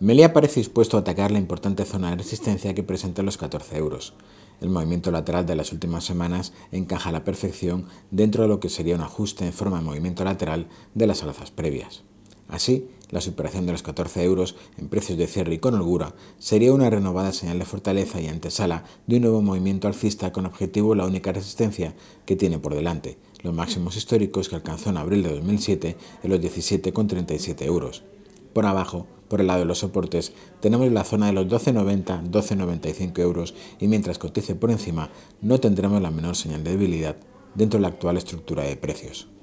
Melia parece dispuesto a atacar la importante zona de resistencia que presenta los 14 euros. El movimiento lateral de las últimas semanas encaja a la perfección dentro de lo que sería un ajuste en forma de movimiento lateral de las alzas previas. Así, la superación de los 14 euros en precios de cierre y con holgura sería una renovada señal de fortaleza y antesala de un nuevo movimiento alcista con objetivo la única resistencia que tiene por delante, los máximos históricos que alcanzó en abril de 2007 en los 17,37 euros. Por abajo, por el lado de los soportes, tenemos la zona de los 12,90, 12,95 euros y mientras cotice por encima, no tendremos la menor señal de debilidad dentro de la actual estructura de precios.